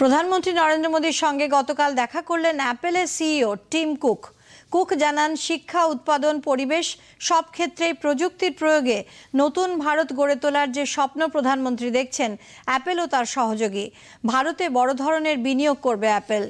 প্রধানমন্ত্রী নরেন্দ্র মোদীর সঙ্গে গতকাল দেখা করলেন অ্যাপেলের সিইও টিম কুক কুক জানান শিক্ষা উৎপাদন পরিবেশ সব ক্ষেত্রেই প্রযুক্তির প্রয়োগে নতুন ভারত গড়ে তোলার যে স্বপ্ন প্রধানমন্ত্রী দেখছেন অ্যাপেলও তার সহযোগী ভারতে বড় ধরনের বিনিয়োগ করবে অ্যাপেল